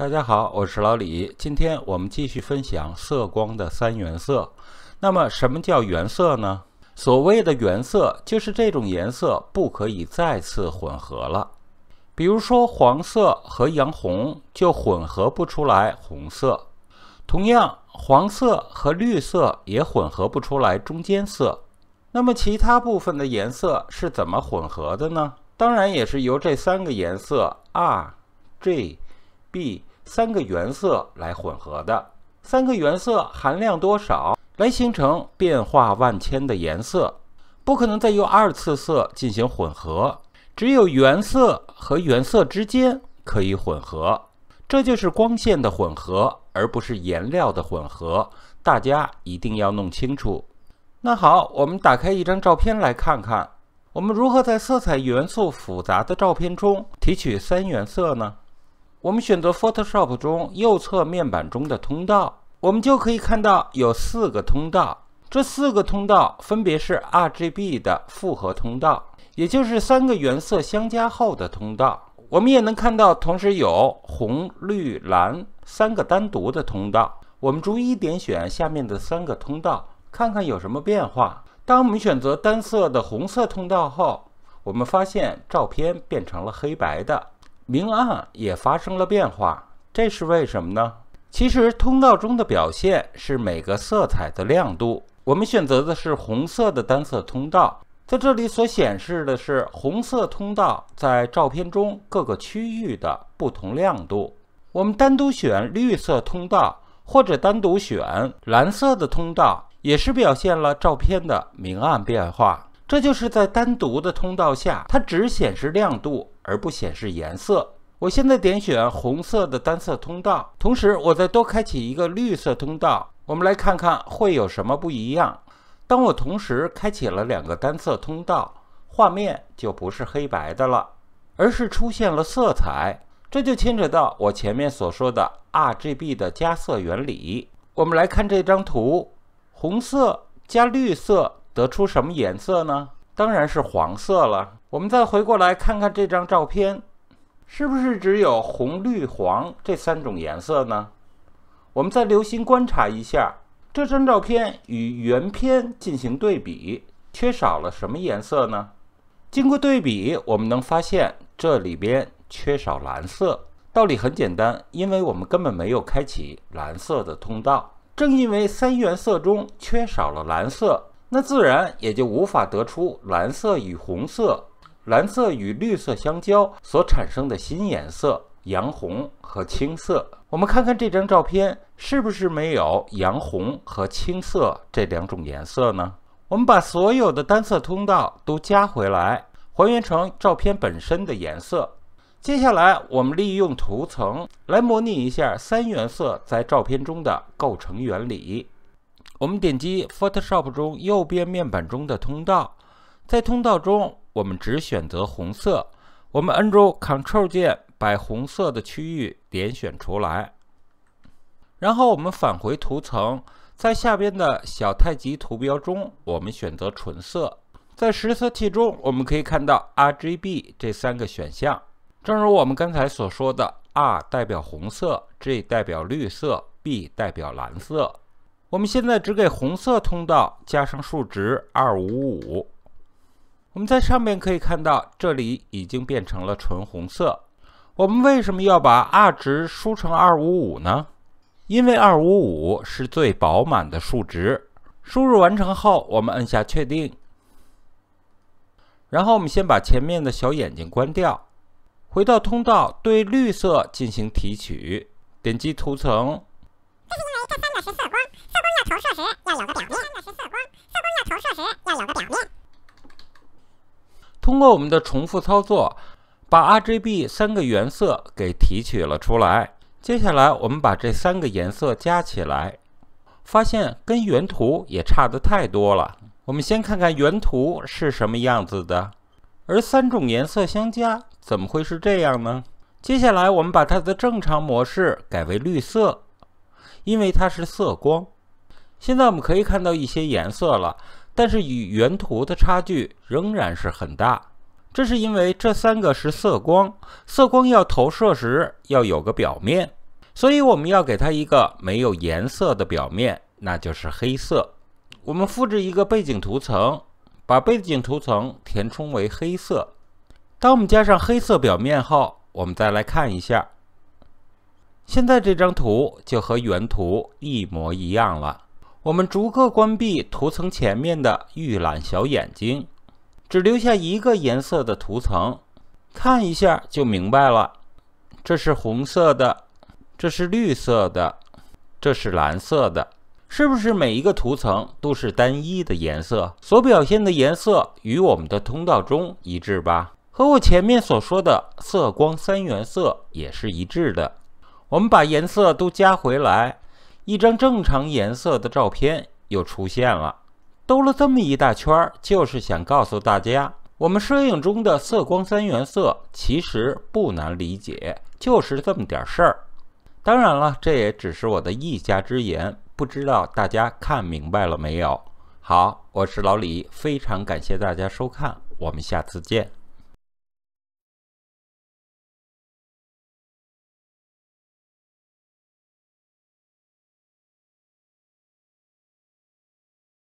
大家好，我是老李。今天我们继续分享色光的三原色。那么，什么叫原色呢？所谓的原色就是这种颜色不可以再次混合了。比如说，黄色和洋红就混合不出来红色；同样，黄色和绿色也混合不出来中间色。那么，其他部分的颜色是怎么混合的呢？当然，也是由这三个颜色 R、G、B。三个原色来混合的，三个原色含量多少来形成变化万千的颜色，不可能再用二次色进行混合，只有原色和原色之间可以混合，这就是光线的混合，而不是颜料的混合，大家一定要弄清楚。那好，我们打开一张照片来看看，我们如何在色彩元素复杂的照片中提取三原色呢？我们选择 Photoshop 中右侧面板中的通道，我们就可以看到有四个通道。这四个通道分别是 RGB 的复合通道，也就是三个原色相加后的通道。我们也能看到，同时有红、绿、蓝三个单独的通道。我们逐一点选下面的三个通道，看看有什么变化。当我们选择单色的红色通道后，我们发现照片变成了黑白的。明暗也发生了变化，这是为什么呢？其实通道中的表现是每个色彩的亮度。我们选择的是红色的单色通道，在这里所显示的是红色通道在照片中各个区域的不同亮度。我们单独选绿色通道或者单独选蓝色的通道，也是表现了照片的明暗变化。这就是在单独的通道下，它只显示亮度而不显示颜色。我现在点选红色的单色通道，同时我再多开启一个绿色通道，我们来看看会有什么不一样。当我同时开启了两个单色通道，画面就不是黑白的了，而是出现了色彩。这就牵扯到我前面所说的 RGB 的加色原理。我们来看这张图，红色加绿色。得出什么颜色呢？当然是黄色了。我们再回过来看看这张照片，是不是只有红、绿、黄这三种颜色呢？我们再留心观察一下这张照片与原片进行对比，缺少了什么颜色呢？经过对比，我们能发现这里边缺少蓝色。道理很简单，因为我们根本没有开启蓝色的通道。正因为三原色中缺少了蓝色。那自然也就无法得出蓝色与红色、蓝色与绿色相交所产生的新颜色洋红和青色。我们看看这张照片是不是没有洋红和青色这两种颜色呢？我们把所有的单色通道都加回来，还原成照片本身的颜色。接下来，我们利用图层来模拟一下三原色在照片中的构成原理。我们点击 Photoshop 中右边面板中的通道，在通道中我们只选择红色。我们摁住 c t r l 键把红色的区域点选出来，然后我们返回图层，在下边的小太极图标中我们选择纯色。在实色器中我们可以看到 RGB 这三个选项，正如我们刚才所说的，R 代表红色，G 代表绿色，B 代表蓝色。我们现在只给红色通道加上数值二五五，我们在上面可以看到，这里已经变成了纯红色。我们为什么要把 R 值输成二五五呢？因为二五五是最饱满的数值。输入完成后，我们按下确定。然后我们先把前面的小眼睛关掉，回到通道，对绿色进行提取。点击图层，这是因为这三个是色光。投射时要有个表面，那是色光。色光要投射时要有个表面。通过我们的重复操作，把 RGB 三个原色给提取了出来。接下来我们把这三个颜色加起来，发现跟原图也差的太多了。我们先看看原图是什么样子的，而三种颜色相加怎么会是这样呢？接下来我们把它的正常模式改为绿色，因为它是色光。现在我们可以看到一些颜色了，但是与原图的差距仍然是很大。这是因为这三个是色光，色光要投射时要有个表面，所以我们要给它一个没有颜色的表面，那就是黑色。我们复制一个背景图层，把背景图层填充为黑色。当我们加上黑色表面后，我们再来看一下，现在这张图就和原图一模一样了。我们逐个关闭图层前面的预览小眼睛，只留下一个颜色的图层，看一下就明白了。这是红色的，这是绿色的，这是蓝色的，是不是每一个图层都是单一的颜色？所表现的颜色与我们的通道中一致吧？和我前面所说的色光三原色也是一致的。我们把颜色都加回来。一张正常颜色的照片又出现了，兜了这么一大圈，就是想告诉大家，我们摄影中的色光三原色其实不难理解，就是这么点事儿。当然了，这也只是我的一家之言，不知道大家看明白了没有？好，我是老李，非常感谢大家收看，我们下次见。